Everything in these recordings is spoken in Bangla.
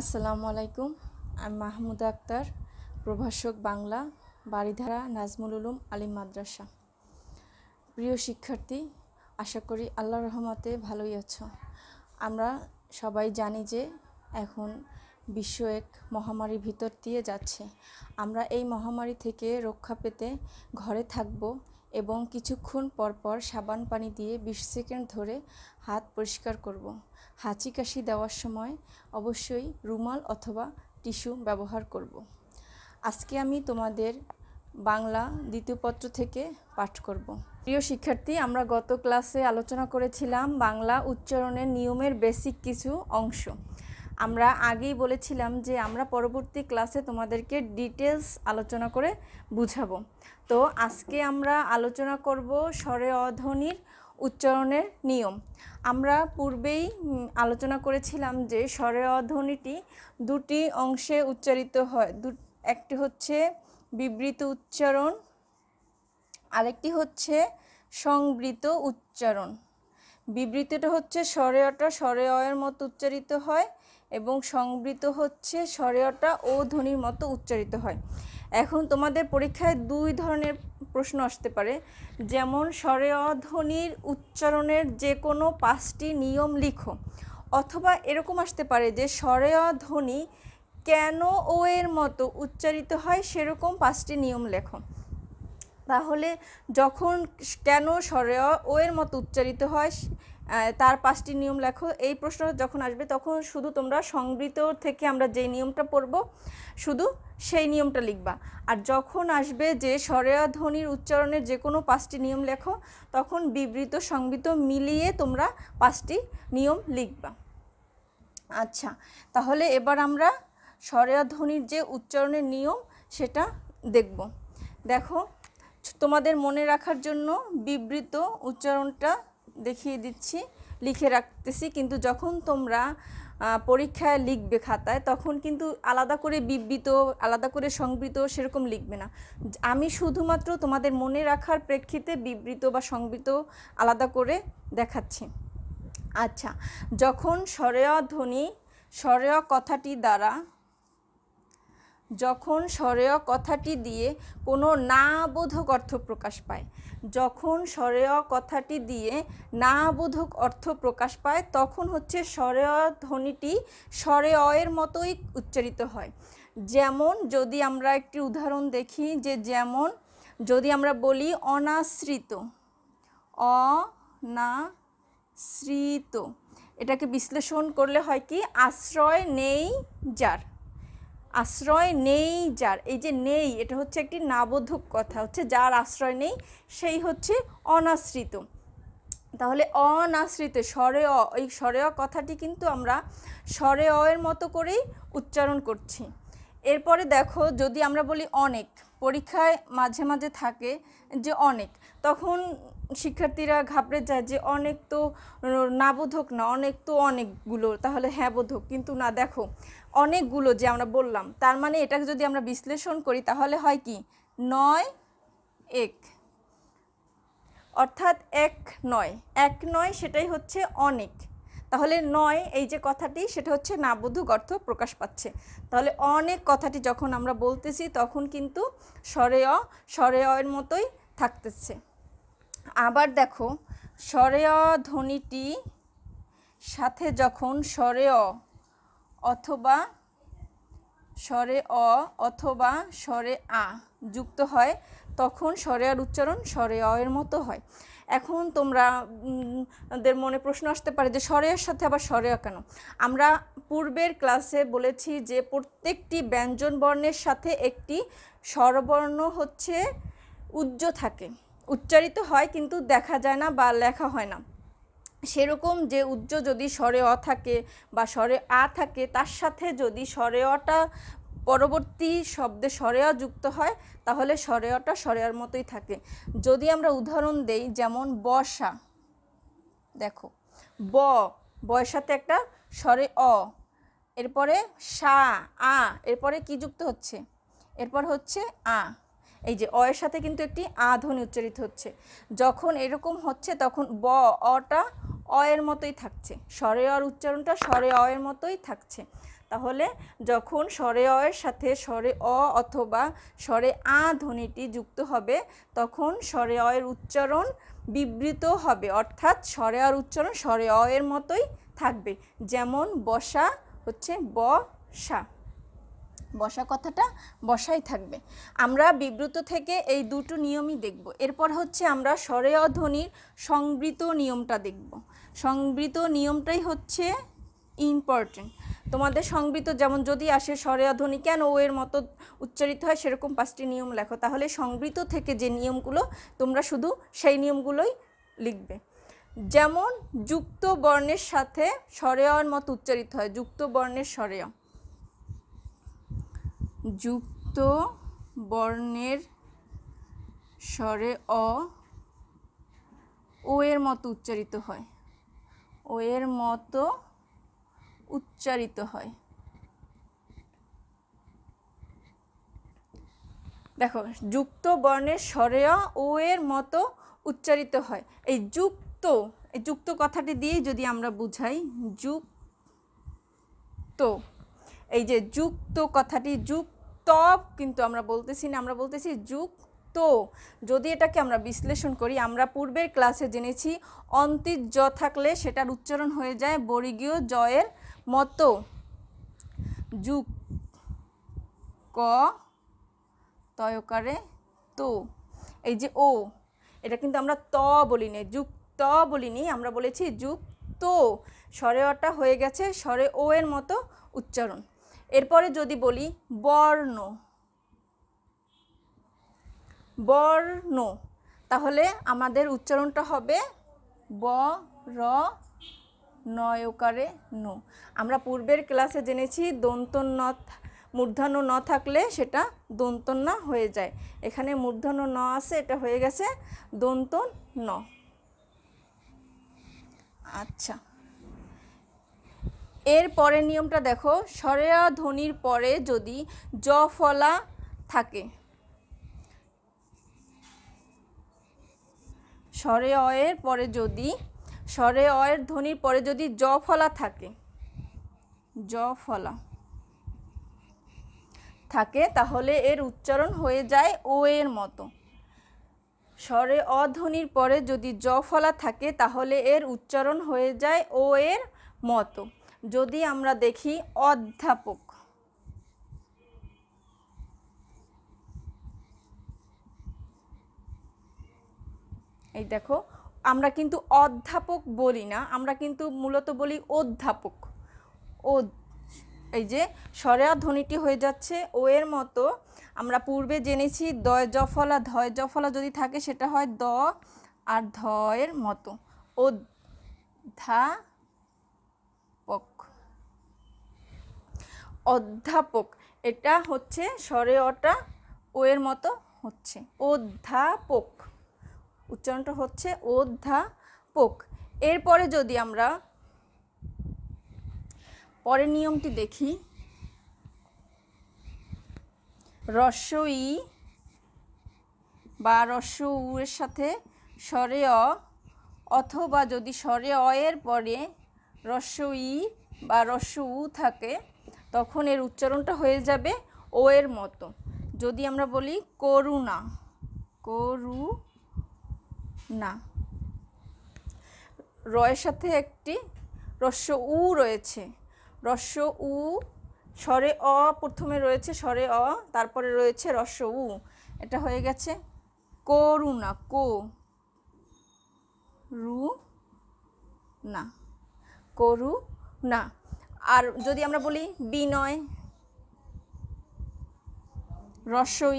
আসসালামু আলাইকুম আমি মাহমুদ আক্তার প্রভাষক বাংলা বাড়িধারা নাজমুল উলুম আলিম মাদ্রাসা প্রিয় শিক্ষার্থী আশা করি আল্লাহ রহমতে ভালোই আছো আমরা সবাই জানি যে এখন বিশ্ব এক মহামারীর ভিতর দিয়ে যাচ্ছে আমরা এই মহামারী থেকে রক্ষা পেতে ঘরে থাকব এবং কিছুক্ষণ পরপর সাবান পানি দিয়ে বিশ সেকেন্ড ধরে হাত পরিষ্কার করব। হাঁচি কাশি দেওয়ার সময় অবশ্যই রুমাল অথবা টিস্যু ব্যবহার করব। আজকে আমি তোমাদের বাংলা দ্বিতীয় পত্র থেকে পাঠ করব। প্রিয় শিক্ষার্থী আমরা গত ক্লাসে আলোচনা করেছিলাম বাংলা উচ্চারণের নিয়মের বেসিক কিছু অংশ আমরা আগেই বলেছিলাম যে আমরা পরবর্তী ক্লাসে তোমাদেরকে ডিটেলস আলোচনা করে বুঝাবো তো আজকে আমরা আলোচনা করব স্বরে অধ্বনির উচ্চারণের নিয়ম আমরা পূর্বেই আলোচনা করেছিলাম যে স্বরে অধ্বনিটি দুটি অংশে উচ্চারিত হয় দু একটি হচ্ছে বিবৃত উচ্চারণ আরেকটি হচ্ছে সংবৃত উচ্চারণ বিবৃতিটা হচ্ছে স্বরে অটা স্বরে অয়ের মতো উচ্চারিত হয় এবং সংবৃত হচ্ছে স্বরেয়টা ও ধ্বনির মতো উচ্চারিত হয় এখন তোমাদের পরীক্ষায় দুই ধরনের প্রশ্ন আসতে পারে যেমন স্বরেয় অধ্বনির উচ্চারণের যে কোনো পাঁচটি নিয়ম লিখো অথবা এরকম আসতে পারে যে স্বরেয় ধ্বনি কেন ও এর মতো উচ্চারিত হয় সেরকম পাঁচটি নিয়ম লেখো তাহলে যখন কেন স্বরেয় ও এর মতো উচ্চারিত হয় তার পাঁচটি নিয়ম লেখো এই প্রশ্ন যখন আসবে তখন শুধু তোমরা সংবৃত থেকে আমরা যে নিয়মটা পড়ব শুধু সেই নিয়মটা লিখবা আর যখন আসবে যে সরেয়া ধ্বনির উচ্চারণের যে কোনো পাঁচটি নিয়ম লেখো তখন বিবৃত সংবৃত মিলিয়ে তোমরা পাঁচটি নিয়ম লিখবা আচ্ছা তাহলে এবার আমরা সরেয়া ধ্বনির যে উচ্চারণের নিয়ম সেটা দেখব দেখো তোমাদের মনে রাখার জন্য বিবৃত উচ্চারণটা দেখিয়ে দিচ্ছি লিখে রাখতেছি কিন্তু যখন তোমরা পরীক্ষায় লিখবে খাতায় তখন কিন্তু আলাদা করে বিবৃত আলাদা করে সংবৃত সেরকম লিখবে না আমি শুধুমাত্র তোমাদের মনে রাখার প্রেক্ষিতে বিবৃত বা সংবৃত আলাদা করে দেখাচ্ছি আচ্ছা যখন স্বরেয় ধ্বনি স্বরেয় কথাটি দ্বারা যখন সরেয় কথাটি দিয়ে কোনো না বোধক অর্থ প্রকাশ পায় যখন সরেয় কথাটি দিয়ে না বোধক অর্থ প্রকাশ পায় তখন হচ্ছে সরেয় ধ্বনিটি স্বরেয়ের মতোই উচ্চারিত হয় যেমন যদি আমরা একটি উদাহরণ দেখি যে যেমন যদি আমরা বলি অনাশ্রিত অনাশ্রিত এটাকে বিশ্লেষণ করলে হয় কি আশ্রয় নেই যার আশ্রয় নেই যার এই যে নেই এটা হচ্ছে একটি নাবোধক কথা হচ্ছে যার আশ্রয় নেই সেই হচ্ছে অনাশ্রিত তাহলে অনাশ্রিত স্বরে অ এই স্বরে অ কথাটি কিন্তু আমরা স্বরে অ এর মতো করেই উচ্চারণ করছি এরপরে দেখো যদি আমরা বলি অনেক পরীক্ষায় মাঝে মাঝে থাকে যে অনেক তখন শিক্ষার্থীরা ঘাবড়ে যায় যে অনেক তো না বোধক না অনেক তো অনেকগুলো তাহলে হ্যাঁ বোধক কিন্তু না দেখো অনেকগুলো যে আমরা বললাম তার মানে এটাকে যদি আমরা বিশ্লেষণ করি তাহলে হয় কি নয় এক অর্থাৎ এক নয় এক নয় সেটাই হচ্ছে অনেক তাহলে নয় এই যে কথাটি সেটা হচ্ছে নাবোধক অর্থ প্রকাশ পাচ্ছে তাহলে অনেক কথাটি যখন আমরা বলতেছি তখন কিন্তু স্বরে অ স্বরে অয়ের মতোই থাকতেছে আবার দেখো স্বরেয় ধ্বনিটি সাথে যখন স্বরেয় অথবা স্বরে অ অথবা স্বরে আ যুক্ত হয় তখন স্বরেয়ার উচ্চারণ স্বরে এর মতো হয় এখন তোমরা দের মনে প্রশ্ন আসতে পারে যে স্বরেয়ার সাথে আবার অ কেন আমরা পূর্বের ক্লাসে বলেছি যে প্রত্যেকটি ব্যঞ্জন বর্ণের সাথে একটি স্বরবর্ণ হচ্ছে উজ্জ থাকে উচ্চারিত হয় কিন্তু দেখা যায় না বা লেখা হয় না সেরকম যে উজ্জ যদি স্বরে অ থাকে বা স্বরে আ থাকে তার সাথে যদি স্বরে অটা পরবর্তী শব্দে অ যুক্ত হয় তাহলে স্বরেয়াটা স্বরেয়ার মতোই থাকে যদি আমরা উদাহরণ দেই যেমন বসা দেখো ব বয়ের সাথে একটা স্বরে অ এরপরে সা আ এরপরে কি যুক্ত হচ্ছে এরপর হচ্ছে আ এই যে অয়ের সাথে কিন্তু একটি আধনি উচ্চারিত হচ্ছে যখন এরকম হচ্ছে তখন ব অটা অয়ের মতোই থাকছে স্বরে অর উচ্চারণটা স্বরে অয়ের মতোই থাকছে তাহলে যখন স্বরে অয়ের সাথে স্বরে অ অথবা স্বরে আ ধ্বনিটি যুক্ত হবে তখন স্বরে অয়ের উচ্চারণ বিবৃত হবে অর্থাৎ স্বরে অর উচ্চারণ স্বরে অয়ের মতোই থাকবে যেমন বসা হচ্ছে বসা বসা কথাটা বসাই থাকবে আমরা বিব্রত থেকে এই দুটো নিয়মই দেখব এরপর হচ্ছে আমরা স্বরে অধ্বনির সংবৃত নিয়মটা দেখব সংবৃত নিয়মটাই হচ্ছে ইম্পর্টেন্ট তোমাদের সংবৃত যেমন যদি আসে স্বরে অধ্বনি কেন ও এর মতো উচ্চারিত হয় সেরকম পাঁচটি নিয়ম লেখো তাহলে সংবৃত থেকে যে নিয়মগুলো তোমরা শুধু সেই নিয়মগুলোই লিখবে যেমন যুক্ত বর্ণের সাথে স্বরেয়র মতো উচ্চারিত হয় যুক্ত বর্ণের স্বরেয় যুক্ত বর্ণের স্বরে অ ও এর মতো উচ্চারিত হয় ও এর মতো উচ্চারিত হয় দেখো যুক্ত বর্ণের স্বরে ও এর মতো উচ্চারিত হয় এই যুক্ত এই যুক্ত কথাটি দিয়ে যদি আমরা বুঝাই যুক্ত এই যে যুক্ত কথাটি যুক্ত তব কিন্তু আমরা বলতেছি না আমরা বলতেছি যুক্ত যদি এটাকে আমরা বিশ্লেষণ করি আমরা পূর্বের ক্লাসে জেনেছি অন্তির জ থাকলে সেটার উচ্চারণ হয়ে যায় বর্গীয় জয়ের মতো যুক ক তয়কারে তো এই যে ও এটা কিন্তু আমরা ত বলিনি যুক্ত বলিনি আমরা বলেছি যুক্ত স্বরে অটা হয়ে গেছে স্বরে ও এর মতো উচ্চারণ এরপরে যদি বলি বর্ণ বর্ণ তাহলে আমাদের উচ্চারণটা হবে ব র নয়কারে ন আমরা পূর্বের ক্লাসে জেনেছি দন্তন ন মূর্ধন্য ন থাকলে সেটা দন্তন না হয়ে যায় এখানে মূর্ধন্য ন আছে এটা হয়ে গেছে দন্তন ন আচ্ছা এর পরের নিয়মটা দেখো সরেয়া ধ্বনির পরে যদি জ ফলা থাকে স্বরে অয়ের পরে যদি স্বরে অয়ের ধ্বনির পরে যদি জ ফলা থাকে জ ফলা থাকে তাহলে এর উচ্চারণ হয়ে যায় ও এর মতো স্বরে অধ্বনির পরে যদি জ ফলা থাকে তাহলে এর উচ্চারণ হয়ে যায় ও এর মতো যদি আমরা দেখি অধ্যাপক এই দেখো আমরা কিন্তু অধ্যাপক বলি না আমরা কিন্তু মূলত বলি অধ্যাপক ও এই যে সরেয়া ধ্বনিটি হয়ে যাচ্ছে ও এর মতো আমরা পূর্বে জেনেছি দয় জফলা ধয় জফলা যদি থাকে সেটা হয় দ আর ধয়ের মতো অধ্যা অধ্যাপক এটা হচ্ছে স্বরে অটা ও এর মতো হচ্ছে অধ্যাপক উচ্চারণটা হচ্ছে অধ্যাপক এরপরে যদি আমরা পরের নিয়মটি দেখি রসই বা রস্য উ এর সাথে স্বরে অ অথবা যদি স্বরে অ এর পরে রস্য ই বা রস্য উ থাকে তখন এর উচ্চারণটা হয়ে যাবে ও এর মতো যদি আমরা বলি করুণা করু না রয়ের সাথে একটি রস্য উ রয়েছে রস্য উ স্বরে অ প্রথমে রয়েছে স্বরে অ তারপরে রয়েছে রস্য উ এটা হয়ে গেছে করুণা কো রু না করু না আর যদি আমরা বলি বিনয়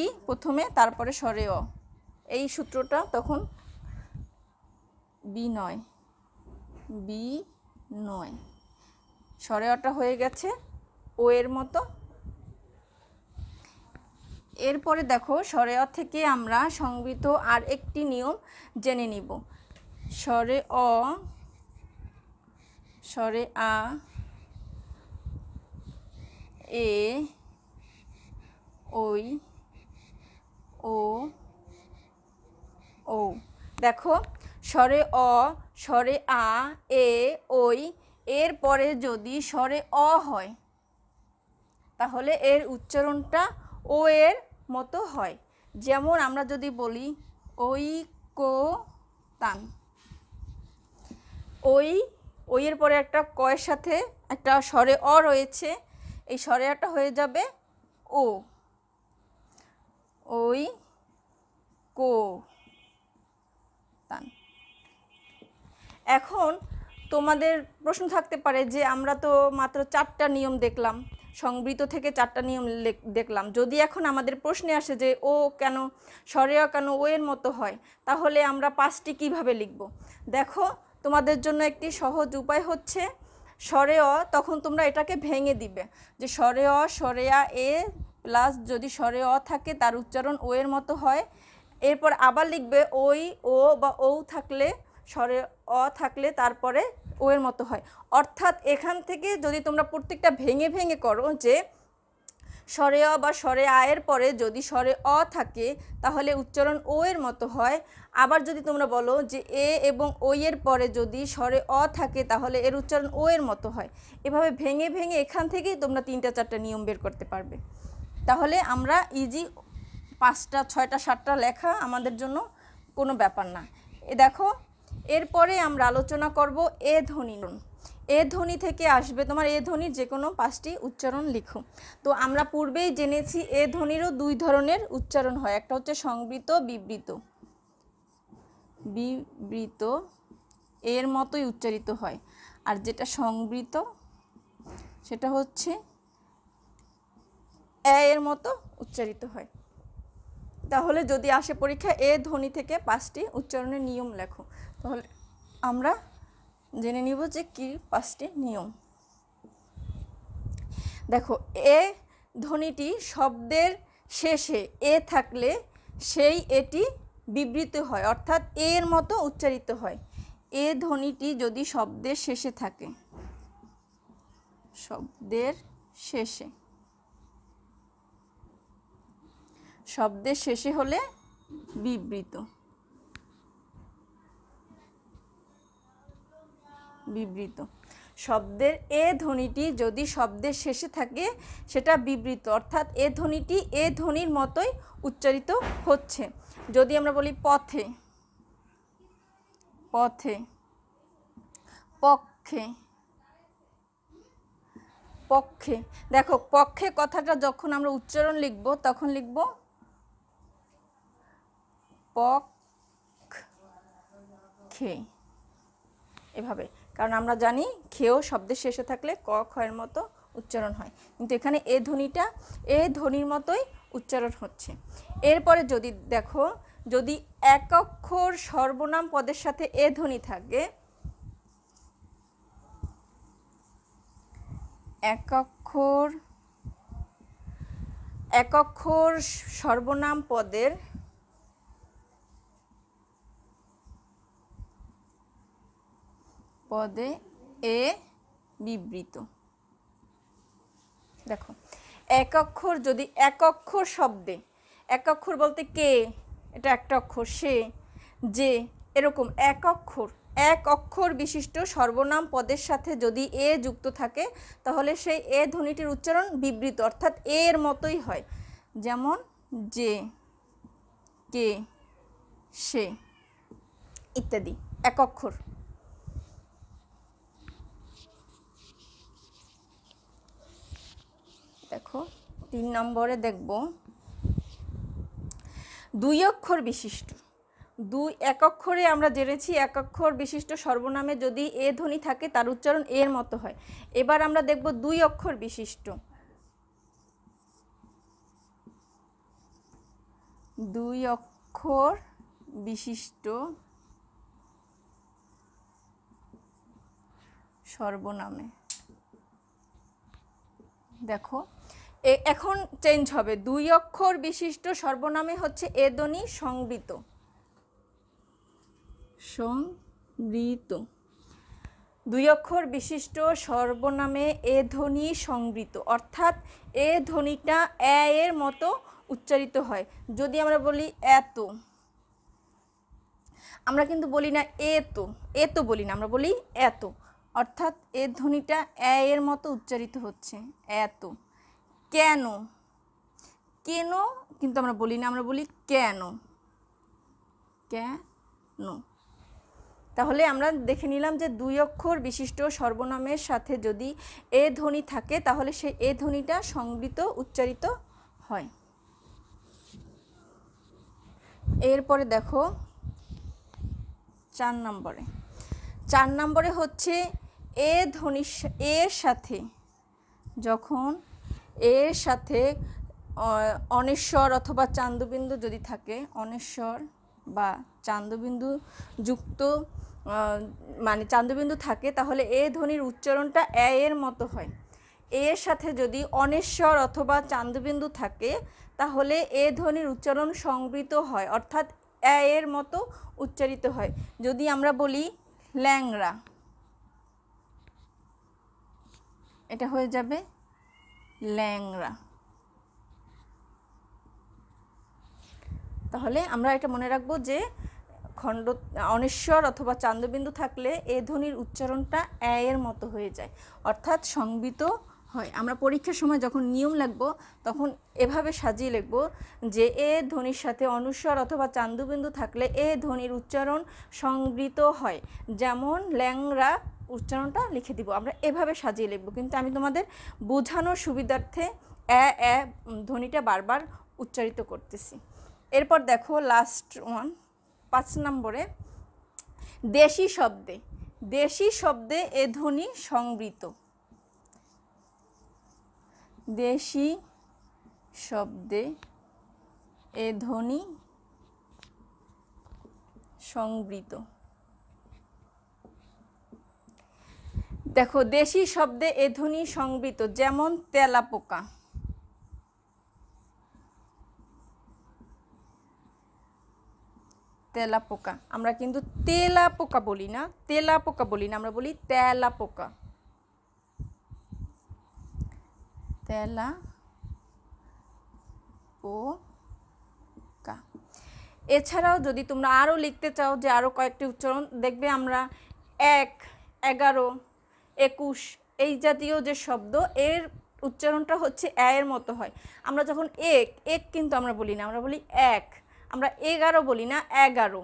ই প্রথমে তারপরে অ এই সূত্রটা তখন বিনয় বি নয় অটা হয়ে গেছে ও এর মতো এরপরে দেখো অ থেকে আমরা সংবৃত আর একটি নিয়ম জেনে নিব স্বরে অ স্বরে আ এ ওই ও ও দেখো স্বরে অ স্বরে আ এ ওই এর পরে যদি স্বরে অ হয় তাহলে এর উচ্চারণটা ও এর মতো হয় যেমন আমরা যদি বলি ওই কো তান ওই ওইয়ের পরে একটা কয়ের সাথে একটা স্বরে অ রয়েছে এই সরেয়াটা হয়ে যাবে ও ওই কো তান এখন তোমাদের প্রশ্ন থাকতে পারে যে আমরা তো মাত্র চারটা নিয়ম দেখলাম সংবৃত থেকে চারটা নিয়ম দেখলাম যদি এখন আমাদের প্রশ্নে আসে যে ও কেন সরেয়া কেন ও এর মতো হয় তাহলে আমরা পাঁচটি কিভাবে লিখব দেখো তোমাদের জন্য একটি সহজ উপায় হচ্ছে সরে অ তখন তোমরা এটাকে ভেঙে দিবে যে সরে অ সরেয়া এ প্লাস যদি সরে অ থাকে তার উচ্চারণ ও এর মতো হয় এরপর আবার লিখবে ওই ও বা ও থাকলে স্বরে অ থাকলে তারপরে ও এর মতো হয় অর্থাৎ এখান থেকে যদি তোমরা প্রত্যেকটা ভেঙে ভেঙে করো যে স্বরে অ বা স্বরে আয়ের পরে যদি স্বরে অ থাকে তাহলে উচ্চারণ ও এর মতো হয় আবার যদি তোমরা বলো যে এ এবং ও এর পরে যদি স্বরে অ থাকে তাহলে এর উচ্চারণ ও এর মতো হয় এভাবে ভেঙে ভেঙে এখান থেকেই তোমরা তিনটা চারটা নিয়ম বের করতে পারবে তাহলে আমরা ইজি পাঁচটা ছয়টা সাতটা লেখা আমাদের জন্য কোনো ব্যাপার না এ দেখো এরপরে আমরা আলোচনা করব এ ধ্বনি এ ধ্বনি থেকে আসবে তোমার এ ধ্বনির যে কোনো পাঁচটি উচ্চারণ লিখো তো আমরা পূর্বেই জেনেছি এ ধ্বনিরও দুই ধরনের উচ্চারণ হয় একটা হচ্ছে সংবৃত বিবৃত বিবৃত এর মতোই উচ্চারিত হয় আর যেটা সংবৃত সেটা হচ্ছে এ এর মতো উচ্চারিত হয় তাহলে যদি আসে পরীক্ষা এ ধ্বনি থেকে পাঁচটি উচ্চারণের নিয়ম লেখো তাহলে আমরা জেনে নিব যে কি পাঁচটি নিয়ম দেখো এ ধ্বনিটি শব্দের শেষে এ থাকলে সেই এটি বিবৃত হয় অর্থাৎ এর মতো উচ্চারিত হয় এ ধ্বনিটি যদি শব্দের শেষে থাকে শব্দের শেষে শব্দের শেষে হলে বিবৃত বিবৃত শব্দের এ ধ্বনিটি যদি শব্দের শেষে থাকে সেটা বিবৃত অর্থাৎ এ ধ্বনিটি এ ধ্বনির মতোই উচ্চারিত হচ্ছে যদি আমরা বলি পথে পথে পক্ষে পক্ষে দেখো পক্ষে কথাটা যখন আমরা উচ্চারণ লিখব তখন লিখব পক্ষে এভাবে কারণ আমরা জানি খেয়েও শব্দের শেষে থাকলে ক খয়ের মতো উচ্চারণ হয় কিন্তু এখানে এ ধ্বনিটা এ ধ্বনির মতোই উচ্চারণ হচ্ছে এরপরে যদি দেখো যদি এক অক্ষর সর্বনাম পদের সাথে এ ধ্বনি থাকে এক অক্ষর এক অক্ষর সর্বনাম পদের পদে এ বিবৃত দেখো এক অক্ষর যদি এক অক্ষর শব্দে এক অক্ষর বলতে কে এটা একটা অক্ষর সে যে এরকম এক অক্ষর এক অক্ষর বিশিষ্ট সর্বনাম পদের সাথে যদি এ যুক্ত থাকে তাহলে সেই এ ধ্বনিটির উচ্চারণ বিবৃত অর্থাৎ এর মতোই হয় যেমন যে কে সে ইত্যাদি এক অক্ষর দেখো তিন নম্বরে দেখব দুই অক্ষর বিশিষ্ট দুই এক অক্ষরে আমরা জেনেছি এক অক্ষর বিশিষ্ট সর্বনামে যদি এ ধ্বনি থাকে তার উচ্চারণ এর মতো হয় এবার আমরা দেখব দুই অক্ষর বিশিষ্ট দুই অক্ষর বিশিষ্ট সর্বনামে দেখো এখন চেঞ্জ হবে দুই অক্ষর বিশিষ্ট সর্বনামে হচ্ছে এ ধ্বনি সংবৃত সংবৃত দুই অক্ষর বিশিষ্ট সর্বনামে এ ধ্বনি সংবৃত অর্থাৎ এ ধ্বনিটা এ এর মতো উচ্চারিত হয় যদি আমরা বলি এত আমরা কিন্তু বলি না এ তো এ তো বলি না আমরা বলি এত অর্থাৎ এ ধ্বনিটা এ এর মতো উচ্চারিত হচ্ছে এত কেন কেন কিন্তু আমরা বলি না আমরা বলি কেন কেন তাহলে আমরা দেখে নিলাম যে দুই অক্ষর বিশিষ্ট সর্বনামের সাথে যদি এ ধ্বনি থাকে তাহলে সেই এ ধ্বনিটা সংবৃত উচ্চারিত হয় এরপরে দেখো চার নম্বরে চার নম্বরে হচ্ছে এ ধ্বনি এর সাথে যখন এর সাথে অনেশ্বর অথবা চান্দুবিন্দু যদি থাকে অনেশ্বর বা চান্দুবিন্দু যুক্ত মানে চান্দুবিন্দু থাকে তাহলে এ ধ্বনির উচ্চারণটা এ এর মতো হয় এর সাথে যদি অনেশ্বর অথবা চান্দুবিন্দু থাকে তাহলে এ ধ্বনির উচ্চারণ সংবৃত হয় অর্থাৎ এ এর মতো উচ্চারিত হয় যদি আমরা বলি ল্যাংরা এটা হয়ে যাবে ল্যাংরা তাহলে আমরা এটা মনে রাখবো যে খণ্ড অনেশ্বর অথবা চান্দ্রবিন্দু থাকলে এ ধ্বনির উচ্চারণটা এ এর মতো হয়ে যায় অর্থাৎ সংবিত হয় আমরা পরীক্ষার সময় যখন নিয়ম লাগব তখন এভাবে সাজিয়ে লিখব যে এ ধ্বনির সাথে অনুস্বর অথবা চান্দুবিন্দু থাকলে এ ধ্বনির উচ্চারণ সংবৃত হয় যেমন ল্যাংরা উচ্চারণটা লিখে দিব আমরা এভাবে সাজিয়ে লিখব কিন্তু আমি তোমাদের বোঝানোর সুবিধার্থে অ্যা অ্যা ধ্বনিটা বারবার উচ্চারিত করতেছি এরপর দেখো লাস্ট ওয়ান পাঁচ নম্বরে দেশি শব্দে দেশি শব্দে এ ধ্বনি সংবৃত দেশি শব্দে এ ধ্বনি সংবৃত দেখো দেশি শব্দে এ ধ্বনি সংবৃত যেমন তেলাপোকা তেলা পোকা আমরা কিন্তু তেলা পোকা বলি না তেলা পোকা বলি না আমরা বলি তেলা পোকা তেলা পোকা এছাড়াও যদি তোমরা আরও লিখতে চাও যে আরও কয়েকটি উচ্চারণ দেখবে আমরা এক এগারো একুশ এই জাতীয় যে শব্দ এর উচ্চারণটা হচ্ছে অ্যা এর মতো হয় আমরা যখন এক এক কিন্তু আমরা বলি না আমরা বলি এক আমরা এগারো বলি না এগারো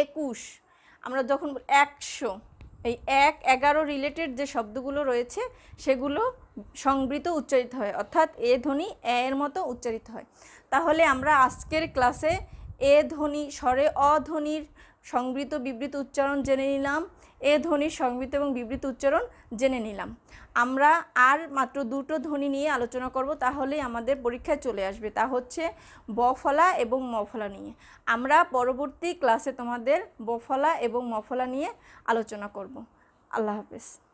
একুশ আমরা যখন একশো এই এক এগারো রিলেটেড যে শব্দগুলো রয়েছে সেগুলো সংবৃত উচ্চারিত হয় অর্থাৎ এ ধ্বনি এ এর মতো উচ্চারিত হয় তাহলে আমরা আজকের ক্লাসে এ ধ্বনি স্বরে অধ্বনির সংবৃত বিবৃত উচ্চারণ জেনে নিলাম এ ধ্বনির সংবৃত এবং বিবৃত উচ্চারণ জেনে নিলাম আমরা আর মাত্র দুটো ধ্বনি নিয়ে আলোচনা করব তাহলে আমাদের পরীক্ষায় চলে আসবে তা হচ্ছে বফলা এবং মফলা নিয়ে আমরা পরবর্তী ক্লাসে তোমাদের বফলা এবং মফলা নিয়ে আলোচনা করব আল্লাহ হাফেজ